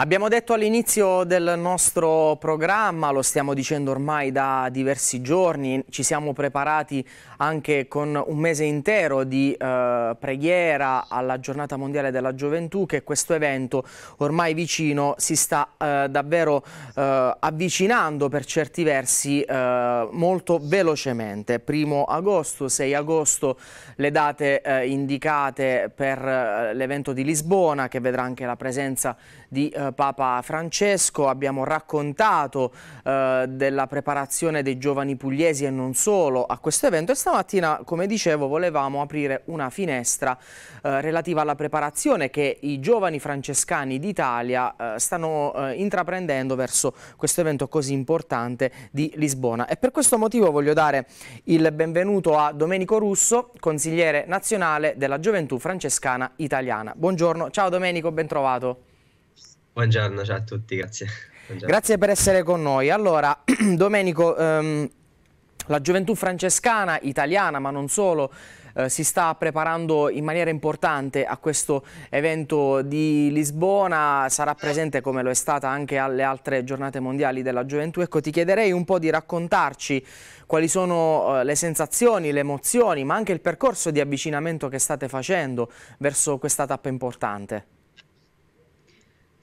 Abbiamo detto all'inizio del nostro programma, lo stiamo dicendo ormai da diversi giorni, ci siamo preparati anche con un mese intero di eh, preghiera alla giornata mondiale della gioventù che questo evento ormai vicino si sta eh, davvero eh, avvicinando per certi versi eh, molto velocemente. Primo agosto, 6 agosto le date eh, indicate per eh, l'evento di Lisbona che vedrà anche la presenza di eh, Papa Francesco, abbiamo raccontato eh, della preparazione dei giovani pugliesi e non solo a questo evento e stamattina, come dicevo, volevamo aprire una finestra eh, relativa alla preparazione che i giovani francescani d'Italia eh, stanno eh, intraprendendo verso questo evento così importante di Lisbona. E per questo motivo voglio dare il benvenuto a Domenico Russo, consigliere nazionale della Gioventù Francescana Italiana. Buongiorno, ciao Domenico, ben trovato. Buongiorno, ciao a tutti, grazie. Buongiorno. Grazie per essere con noi. Allora, Domenico, ehm, la gioventù francescana, italiana, ma non solo, eh, si sta preparando in maniera importante a questo evento di Lisbona, sarà presente come lo è stata anche alle altre giornate mondiali della gioventù. Ecco, ti chiederei un po' di raccontarci quali sono eh, le sensazioni, le emozioni, ma anche il percorso di avvicinamento che state facendo verso questa tappa importante.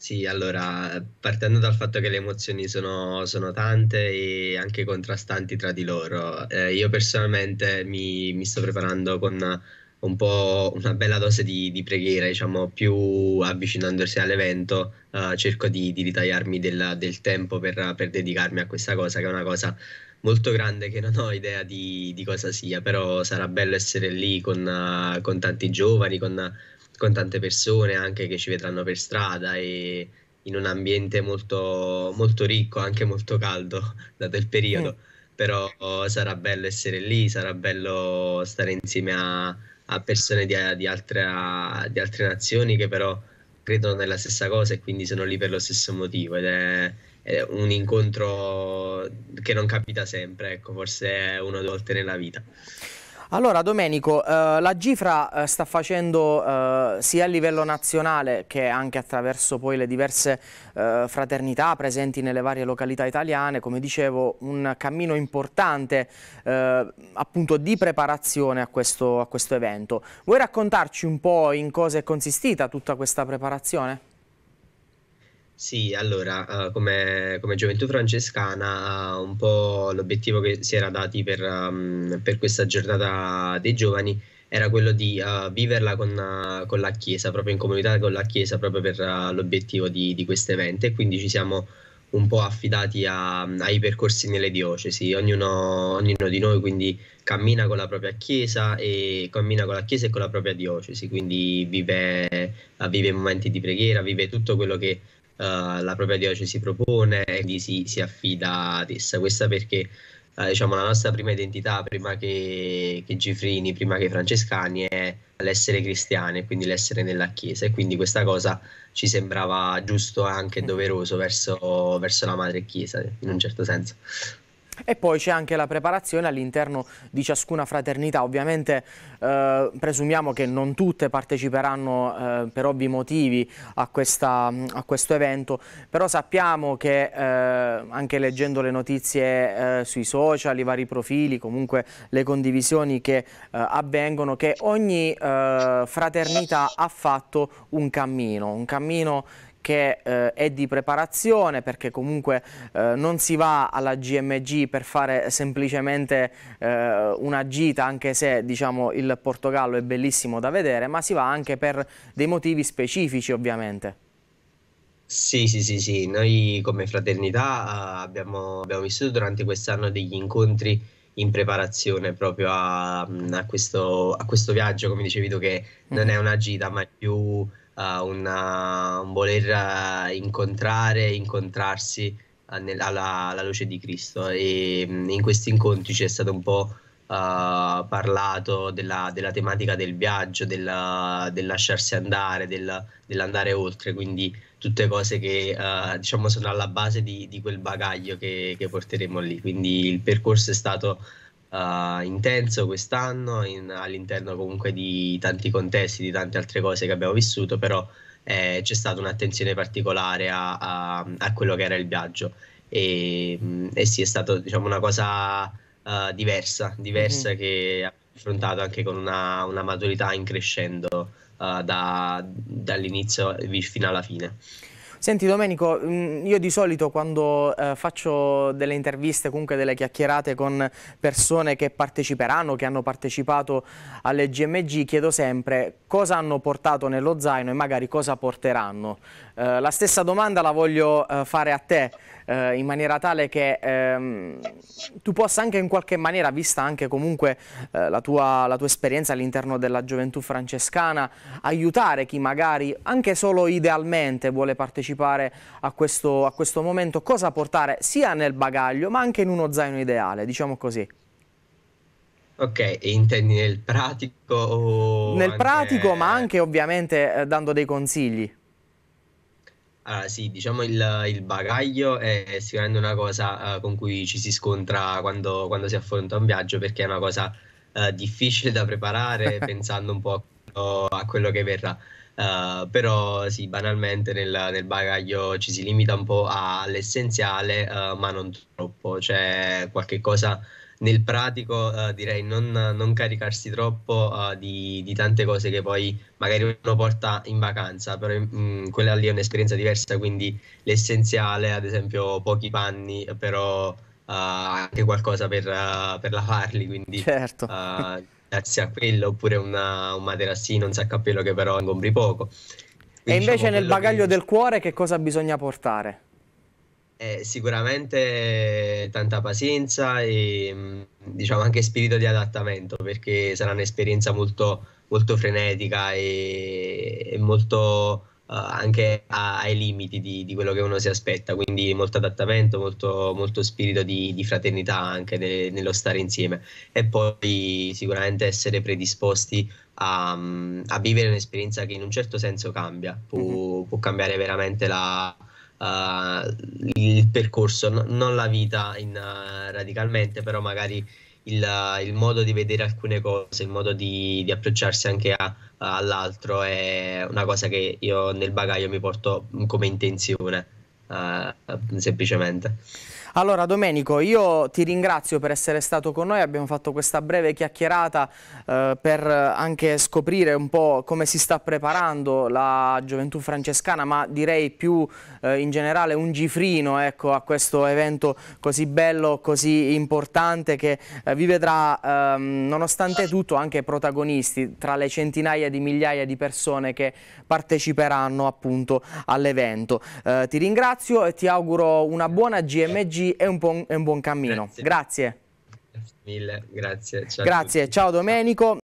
Sì, allora, partendo dal fatto che le emozioni sono, sono tante e anche contrastanti tra di loro, eh, io personalmente mi, mi, sto preparando con un po' una bella dose di, di preghiera, diciamo, più avvicinandosi all'evento, eh, cerco di, di ritagliarmi del, del tempo per, per, dedicarmi a questa cosa, che è una cosa molto grande che non ho idea di, di cosa sia, però sarà bello essere lì con, con tanti giovani, con con tante persone anche che ci vedranno per strada e in un ambiente molto, molto ricco, anche molto caldo, dato il periodo. Mm. Però oh, sarà bello essere lì, sarà bello stare insieme a, a persone di, di, altre, di, altre, nazioni che però credono nella stessa cosa e quindi sono lì per lo stesso motivo ed è, è un incontro che non capita sempre, ecco, forse una o due volte nella vita. Allora Domenico, eh, la Gifra eh, sta facendo eh, sia a livello nazionale che anche attraverso poi le diverse eh, fraternità presenti nelle varie località italiane, come dicevo, un cammino importante eh, appunto di preparazione a questo, a questo evento. Vuoi raccontarci un po' in cosa è consistita tutta questa preparazione? Sì, allora, eh, come, come Gioventù Francescana, eh, un po' l'obiettivo che si era dati per, ehm, per questa giornata dei giovani era quello di eh, viverla con, eh, con la Chiesa, proprio in comunità con la Chiesa, proprio per eh, l'obiettivo di, di questo evento. E quindi ci siamo un po' affidati a, ai percorsi nelle diocesi. Ognuno, ognuno, di noi quindi cammina con la propria chiesa e cammina con la chiesa e con la propria diocesi, quindi vive, eh, vive momenti di preghiera, vive tutto quello che uh, la propria diocesi propone e quindi si, si, affida ad essa. Questa perché uh, diciamo, la nostra prima identità, prima che, che Gifrini, prima che Francescani, è l'essere cristiani quindi l'essere nella Chiesa e quindi questa cosa ci sembrava giusto e anche mm. doveroso verso, verso la Madre Chiesa in un certo senso. E poi c'è anche la preparazione all'interno di ciascuna fraternità, ovviamente eh, presumiamo che non tutte parteciperanno eh, per ovvi motivi a, questa, a, questo evento, però sappiamo che eh, anche leggendo le notizie eh, sui social, i vari profili, comunque le condivisioni che eh, avvengono, che ogni eh, fraternità ha fatto un cammino, un cammino che eh, è di preparazione perché comunque eh, non si va alla GMG per fare semplicemente eh, una gita anche se diciamo, il Portogallo è bellissimo da vedere ma si va anche per dei motivi specifici ovviamente. Sì, sì, sì, sì, noi come fraternità eh, abbiamo, abbiamo vissuto durante quest'anno degli incontri in preparazione proprio a, a, questo, a questo viaggio, come dicevi tu, che non mm. è una gita ma è più uh, una, un voler eh, incontrare, incontrarsi eh, nel, alla, alla, luce di Cristo e mm, in questi incontri c'è stato un po' eh, parlato della, della, tematica del viaggio, della, del lasciarsi andare, del, dell'andare oltre, quindi tutte cose che uh, diciamo sono alla base di, di quel bagaglio che, che, porteremo lì. Quindi il percorso è stato uh, intenso quest'anno in, all'interno comunque di tanti contesti, di tante altre cose che abbiamo vissuto, però eh, c'è stata un'attenzione particolare a, a, a, quello che era il viaggio e, mm, e sì è stata diciamo, una cosa uh, diversa, diversa mm-hmm. che ha affrontato anche con una, una maturità in crescendo uh, da, dall'inizio fino alla fine. Senti Domenico, mm, io di solito quando eh, faccio delle interviste, comunque delle chiacchierate con persone che parteciperanno, che hanno partecipato alle GMG, chiedo sempre cosa hanno portato nello zaino e magari cosa porteranno. Eh, la stessa domanda la voglio eh, fare a te eh, in maniera tale che ehm, tu possa anche in qualche maniera, vista anche comunque eh, la tua, la tua esperienza all'interno della gioventù francescana, aiutare chi magari anche solo idealmente vuole partecipare partecipare a questo, a questo momento, cosa portare sia nel bagaglio ma anche in uno zaino ideale, diciamo così. Ok, e intendi nel pratico? O nel anche... pratico, ma anche ovviamente eh, dando dei consigli. Allora, ah, sì, diciamo il, il bagaglio è sicuramente una cosa uh, con cui ci si scontra quando, quando, si affronta un viaggio perché è una cosa uh, difficile da preparare pensando un po' a quello che verrà. Uh, però sì, banalmente nel, nel, bagaglio ci si limita un po' all'essenziale, uh, ma non troppo, cioè qualche cosa nel pratico uh, direi non, non, caricarsi troppo uh, di, di, tante cose che poi magari uno porta in vacanza, però mh, mm, quella lì è un'esperienza diversa, quindi l'essenziale, ad esempio pochi panni, però uh, anche qualcosa per, per lavarli, quindi certo grazie eh, a quello, oppure una, un materassino, un sacco a pelo che però ingombri poco. Quindi, e invece diciamo, nel bagaglio che... del cuore che cosa bisogna portare? Eh, sicuramente tanta pazienza e mm, diciamo anche spirito di adattamento perché sarà un'esperienza molto, molto frenetica e, e molto eh, anche a, ai limiti di, di, quello che uno si aspetta, quindi molto adattamento, molto, molto spirito di, di, fraternità anche de, nello stare insieme e poi sicuramente essere predisposti a, mm, a, vivere un'esperienza che in un certo senso cambia, può, mhm. può cambiare veramente la, uh, il percorso, no, non la vita in, uh, radicalmente, però magari il, il, modo di vedere alcune cose, il modo di, di approcciarsi anche a, all'altro è una cosa che io nel bagaglio mi porto come intenzione, uh, semplicemente. Allora Domenico, io ti ringrazio per essere stato con noi, abbiamo fatto questa breve chiacchierata eh, per anche scoprire un po' come si sta preparando la gioventù francescana, ma direi più eh, in generale un gifrino ecco, a questo evento così bello, così importante che eh, vi vedrà ehm, nonostante tutto anche protagonisti tra le centinaia di migliaia di persone che parteciperanno appunto all'evento. Eh, ti ringrazio e ti auguro una buona GMG è un buon, è un buon cammino. Grazie. Grazie. Grazie mille, grazie. Ciao grazie, ciao Domenico.